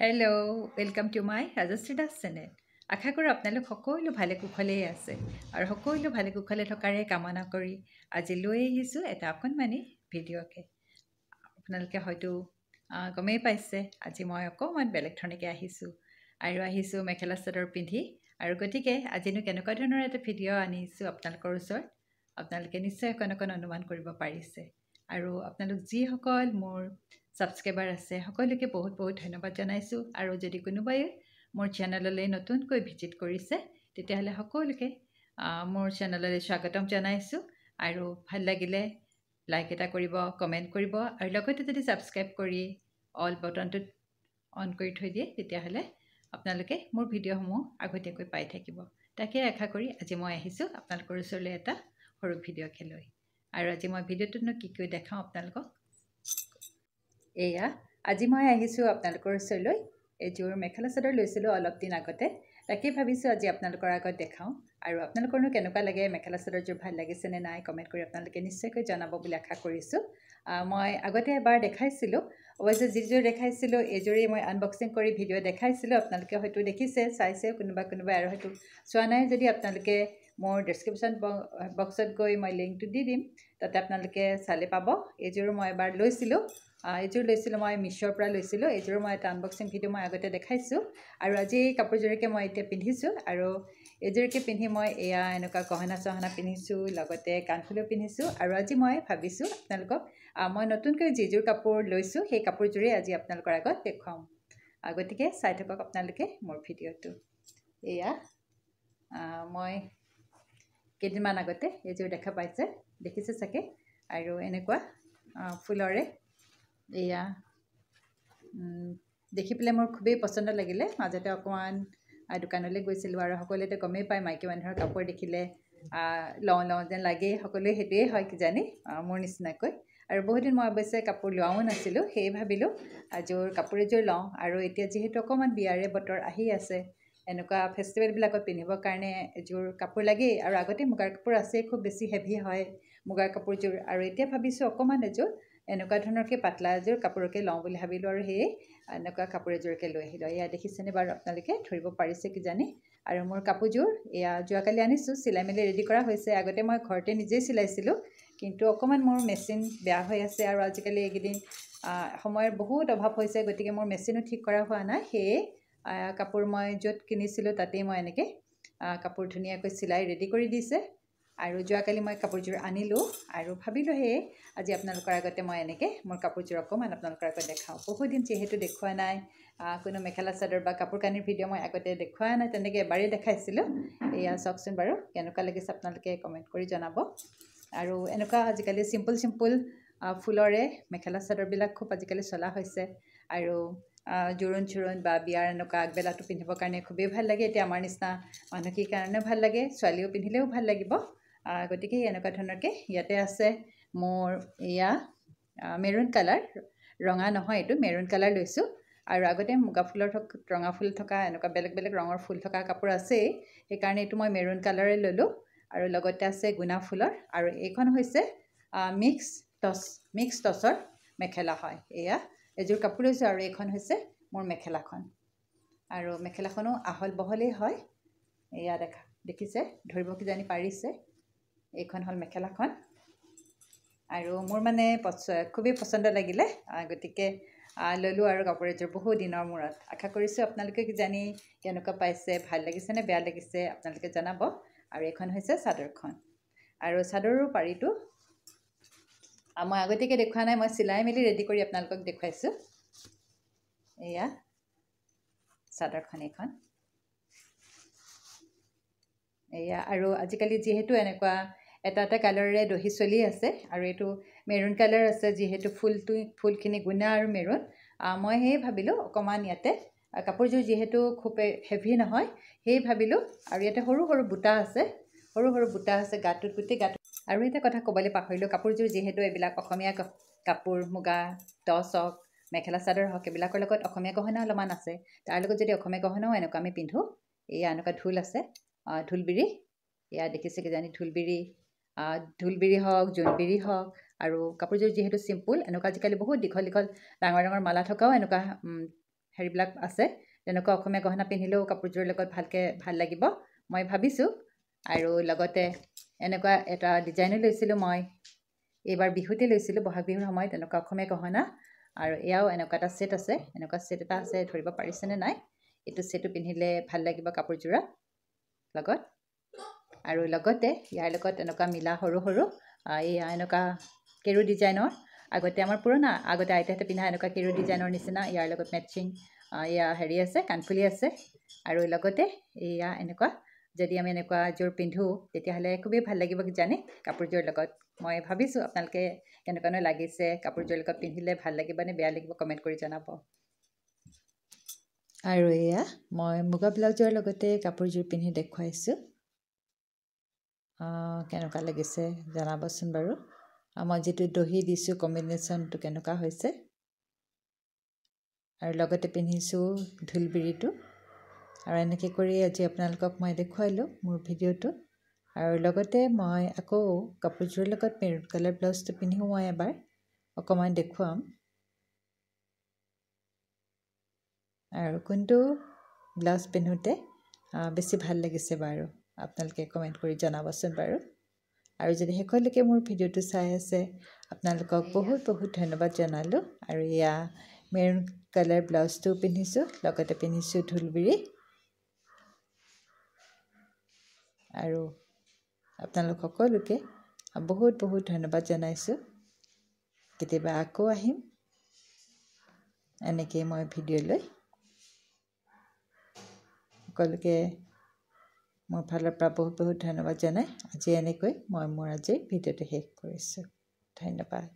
hello' welcome to my Rajashree Das channel আশা কৰোঁ আপোনালোক সকলো ভালে কুশলেই আছে আৰু সকলো ভালে কুশলে থকাৰে কামনা কৰি আজি লৈ আহিছোঁ এটা অকণমানি ভিডিঅ'কে আপোনালোকে হয়তো গমেই পাইছে আজি মই অকণমান বেলেগ ধৰণেকৈ আহিছোঁ আৰু আহিছোঁ মেখেলা চাদৰ পিন্ধি আৰু গতিকে আজিনো কেনেকুৱা ধৰণৰ এটা ভিডিঅ' আনিছোঁ আপোনালোকৰ ওচৰত আপোনালোকে নিশ্চয় অকণ অকণ অনুমান কৰিব পাৰিছে আৰু আপোনালোক যিসকল মোৰ ছাবস্ক্ৰাইবাৰ আছে সকলোকে বহুত বহুত ধন্যবাদ জনাইছোঁ আৰু যদি কোনোবাই মোৰ চেনেললৈ নতুনকৈ ভিজিট কৰিছে তেতিয়াহ'লে সকলোকে মোৰ চেনেললৈ স্বাগতম জনাইছোঁ আৰু ভাল লাগিলে লাইক এটা কৰিব কমেণ্ট কৰিব আৰু লগতে যদি ছাবস্ক্ৰাইব কৰি অল বটনটোত অন কৰি থৈ দিয়ে তেতিয়াহ'লে আপোনালোকে মোৰ ভিডিঅ'সমূহ আগতীয়াকৈ পাই থাকিব তাকে আশা কৰি আজি মই আহিছোঁ আপোনালোকৰ ওচৰলৈ এটা সৰু ভিডিঅ' খেলুৱৈ আৰু আজি মই ভিডিঅ'টোতনো কি কি দেখাওঁ আপোনালোকক এয়া আজি মই আহিছোঁ আপোনালোকৰ ওচৰলৈ এযোৰ মেখেলা চাদৰ লৈছিলোঁ অলপ দিন আগতে তাকেই ভাবিছোঁ আজি আপোনালোকৰ আগত দেখাওঁ আৰু আপোনালোকৰনো কেনেকুৱা লাগে মেখেলা চাদৰযোৰ ভাল লাগিছে নে নাই কমেণ্ট কৰি আপোনালোকে নিশ্চয়কৈ জনাব বুলি আশা কৰিছোঁ মই আগতে এবাৰ দেখাইছিলোঁ অৱশ্যে যিযোৰ দেখাইছিলোঁ এইযোৰেই মই আনবক্সিং কৰি ভিডিঅ' দেখাইছিলোঁ আপোনালোকে হয়তো দেখিছে চাইছে কোনোবা কোনোবাই আৰু হয়তো চোৱা নাই যদি আপোনালোকে মোৰ ডিছক্ৰিপশ্যন বক্সত গৈ মই লিংকটো দি দিম তাতে আপোনালোকে চালে পাব এইযোৰো মই এবাৰ লৈছিলোঁ এইযোৰ লৈছিলোঁ মই মিশ্ব'ৰ পৰা লৈছিলোঁ এইযোৰ মই এটা আনবক্সিং ভিডিঅ' মই আগতে দেখাইছোঁ আৰু আজি এই কাপোৰযোৰকে মই এতিয়া পিন্ধিছোঁ আৰু এইযোৰকে পিন্ধি মই এয়া এনেকুৱা গহনা চহনা পিন্ধিছোঁ লগতে কাণফুলিও পিন্ধিছোঁ আৰু আজি মই ভাবিছোঁ আপোনালোকক মই নতুনকৈ যিযোৰ কাপোৰ লৈছোঁ সেই কাপোৰযোৰেই আজি আপোনালোকৰ আগত দেখুৱাম গতিকে চাই থাকক আপোনালোকে মোৰ ভিডিঅ'টো এয়া মই কেইদিনমান আগতে এইযোৰ দেখা পাইছে দেখিছে চাগে আৰু এনেকুৱা ফুলৰে এয়া দেখি পেলাই মোৰ খুবেই পচন্দ লাগিলে মাজতে অকণমান দোকানলৈ গৈছিলোঁ আৰু সকলোৱেতো গমেই পায় মাইকী মানুহৰ কাপোৰ দেখিলে লওঁ লওঁ যেন লাগেই সকলোৱে সেইটোৱেই হয় কিজানি মোৰ নিচিনাকৈ আৰু বহুদিন মই অৱশ্যে কাপোৰ লোৱাও নাছিলোঁ সেয়ে ভাবিলোঁ এযোৰ কাপোৰ এযোৰ লওঁ আৰু এতিয়া যিহেতু অকণমান বিয়াৰে বতৰ আহি আছে এনেকুৱা ফেষ্টিভেলবিলাকত পিন্ধিবৰ কাৰণে এযোৰ কাপোৰ লাগেই আৰু আগতে মুগাৰ কাপোৰ আছেই খুব বেছি হেভি হয় মুগাৰ কাপোৰযোৰ আৰু এতিয়া ভাবিছোঁ অকণমান এযোৰ এনেকুৱা ধৰণৰ সেই পাতলা এযোৰ কাপোৰকে লওঁ বুলি ভাবিলোঁ আৰু সেই এনেকুৱা কাপোৰ এযোৰকে লৈ আহিলোঁ এয়া দেখিছেনে বাৰু আপোনালোকে ধৰিব পাৰিছে কিজানি আৰু মোৰ কাপোৰযোৰ এয়া যোৱাকালি আনিছোঁ চিলাই মেলি ৰেডি কৰা হৈছে আগতে মই ঘৰতে নিজেই চিলাইছিলোঁ কিন্তু অকণমান মোৰ মেচিন বেয়া হৈ আছে আৰু আজিকালি এইকেইদিন সময়ৰ বহুত অভাৱ হৈছে গতিকে মোৰ মেচিনো ঠিক কৰা হোৱা নাই সেয়ে কাপোৰ মই য'ত কিনিছিলোঁ তাতেই মই এনেকৈ কাপোৰ ধুনীয়াকৈ চিলাই ৰেডি কৰি দিছে আৰু যোৱাকালি মই কাপোৰযোৰ আনিলোঁ আৰু ভাবিলোঁ সেয়ে আজি আপোনালোকৰ আগতে মই এনেকৈ মোৰ কাপোৰযোৰ অকণমান আপোনালোকৰ আগত দেখাওঁ বহুদিন যিহেতু দেখুওৱা নাই কোনো মেখেলা চাদৰ বা কাপোৰ কানিৰ ভিডিঅ' মই আগতে দেখুওৱা নাই তেনেকৈ এবাৰেই দেখাইছিলোঁ এয়া চাওকচোন বাৰু কেনেকুৱা লাগিছে আপোনালোকে কমেণ্ট কৰি জনাব আৰু এনেকুৱা আজিকালি চিম্পুল চিম্পুল ফুলৰে মেখেলা চাদৰবিলাক খুব আজিকালি চলা হৈছে আৰু জোৰোণ চোৰোণ বা বিয়াৰ এনেকুৱা আগবেলাটো পিন্ধিবৰ কাৰণে খুবেই ভাল লাগে এতিয়া আমাৰ নিচিনা মানুহখিনিৰ কাৰণেও ভাল লাগে ছোৱালীও পিন্ধিলেও ভাল লাগিব গতিকে এনেকুৱা ধৰণৰকৈ ইয়াতে আছে মোৰ এয়া মেৰুণ কালাৰ ৰঙা নহয় এইটো মেৰুণ কালাৰ লৈছোঁ আৰু আগতে মুগা ফুলৰ থক ৰঙা ফুল থকা এনেকুৱা বেলেগ বেলেগ ৰঙৰ ফুল থকা কাপোৰ আছেই সেইকাৰণে এইটো মই মেৰুণ কালাৰে ল'লোঁ আৰু লগতে আছে গুণা ফুলৰ আৰু এইখন হৈছে মিক্স টচ মিক্স টচৰ মেখেলা হয় এয়া এযোৰ কাপোৰ লৈছোঁ আৰু এইখন হৈছে মোৰ মেখেলাখন আৰু মেখেলাখনো আহল বহলেই হয় এয়া দেখা দেখিছে ধৰিব কিজানি পাৰিছে এইখন হ'ল মেখেলাখন আৰু মোৰ মানে খুবেই পচন্দ লাগিলে গতিকে ললোঁ আৰু কাপোৰ এযোৰ বহু দিনৰ মূৰত আশা কৰিছোঁ আপোনালোকে কিজানি কেনেকুৱা পাইছে ভাল লাগিছেনে বেয়া লাগিছে আপোনালোকে জনাব আৰু এইখন হৈছে চাদৰখন আৰু চাদৰৰো পাৰিটো মই আগতীয়াকৈ দেখুওৱা নাই মই চিলাই মেলি ৰেডি কৰি আপোনালোকক দেখুৱাইছোঁ এয়া চাদৰখন এইখন এয়া আৰু আজিকালি যিহেতু এনেকুৱা এটা এটা কালাৰৰে দহি চলি আছে আৰু এইটো মেৰুণ কালাৰ আছে যিহেতু ফুলটো ফুলখিনি গুণা আৰু মেৰুণ মই সেই ভাবিলোঁ অকণমান ইয়াতে কাপোৰযোৰ যিহেতু খুব হেভি নহয় সেই ভাবিলোঁ আৰু ইয়াতে সৰু সৰু বুটা আছে সৰু সৰু বুটা আছে গাঁতটোত গোটেই গাটোত আৰু এটা কথা ক'বলৈ পাহৰিলোঁ কাপোৰযোৰ যিহেতু এইবিলাক অসমীয়া কাপোৰ মুগা টচ হওক মেখেলা চাদৰ হওক এইবিলাকৰ লগত অসমীয়া গহনা অলপমান আছে তাৰ লগত যদি অসমীয়া গহনাও এনেকুৱা আমি পিন্ধোঁ এয়া এনেকুৱা ঢোল আছে ঢোলবিৰি এয়া দেখিছে কিজানি ঢোলবিৰি ঢোলবিৰি হওক জোনবিৰি হওক আৰু কাপোৰযোৰ যিহেতু চিম্পুল এনেকুৱা আজিকালি বহুত দীঘল দীঘল ডাঙৰ ডাঙৰ মালা থকাও এনেকুৱা হেৰিবিলাক আছে তেনেকুৱা অসমীয়া গহনা পিন্ধিলেও কাপোৰযোৰৰ লগত ভালকৈ ভাল লাগিব মই ভাবিছোঁ আৰু লগতে এনেকুৱা এটা ডিজাইনো লৈছিলোঁ মই এইবাৰ বিহুতে লৈছিলোঁ বহাগ বিহুৰ সময়ত এনেকুৱা অসমীয়া গহনা আৰু এয়াও এনেকুৱা এটা ছেট আছে এনেকুৱা ছেট এটা আছে ধৰিব পাৰিছেনে নাই এইটো ছেটটো পিন্ধিলে ভাল লাগিব কাপোৰযোৰা লগত আৰু লগতে ইয়াৰ লগত এনেকুৱা মিলা সৰু সৰু এই এনেকুৱা কেৰু ডিজাইনৰ আগতে আমাৰ পুৰণা আগতে আইতাহঁতে পিন্ধা এনেকুৱা কেৰু ডিজাইনৰ নিচিনা ইয়াৰ লগত মেটচিং এয়া হেৰি আছে কাণফুলি আছে আৰু লগতে এয়া এনেকুৱা যদি আমি এনেকুৱা যোৰ পিন্ধোঁ তেতিয়াহ'লে খুবেই ভাল লাগিব জানে কাপোৰযোৰৰ লগত মই ভাবিছোঁ আপোনালোকে কেনেকুৱা লাগিছে কাপোৰযোৰৰ লগত পিন্ধিলে ভাল লাগিব নে বেয়া লাগিব কমেণ্ট কৰি জনাব আৰু এয়া মই মুগা ব্লাউজৰ লগতে কাপোৰযোৰ পিন্ধি দেখুৱাইছোঁ কেনেকুৱা লাগিছে জনাবচোন বাৰু আৰু মই যিটো দহি দিছোঁ কম্বিনেশ্যনটো কেনেকুৱা হৈছে আৰু লগতে পিন্ধিছোঁ ঢোলবিৰিটো আৰু এনেকৈ কৰি আজি আপোনালোকক মই দেখুৱালোঁ মোৰ ভিডিঅ'টো আৰু লগতে মই আকৌ কাপোৰযোৰৰ লগত মেৰুট কালাৰ ব্লাউজটো পিন্ধো মই এবাৰ অকণমান দেখুৱাম আৰু কোনটো ব্লাউজ পিন্ধোতে বেছি ভাল লাগিছে বাৰু আপোনালোকে কমেণ্ট কৰি জনাবচোন বাৰু আৰু যদি শেষলৈকে মোৰ ভিডিঅ'টো চাই আছে আপোনালোকক বহুত বহুত ধন্যবাদ জনালোঁ আৰু এয়া মেৰুণ কালাৰ ব্লাউজটো পিন্ধিছোঁ লগতে পিন্ধিছোঁ ঢোলবিৰি আৰু আপোনালোক সকলোকে বহুত বহুত ধন্যবাদ জনাইছোঁ কেতিয়াবা আকৌ আহিম এনেকৈয়ে মই ভিডিঅ'লৈ সকলোকে মোৰ ফালৰ পৰা বহুত বহুত ধন্যবাদ জনাই আজি এনেকৈ মই মোৰ আজিৰ ভিডিঅ'টো শেষ কৰিছোঁ ধন্যবাদ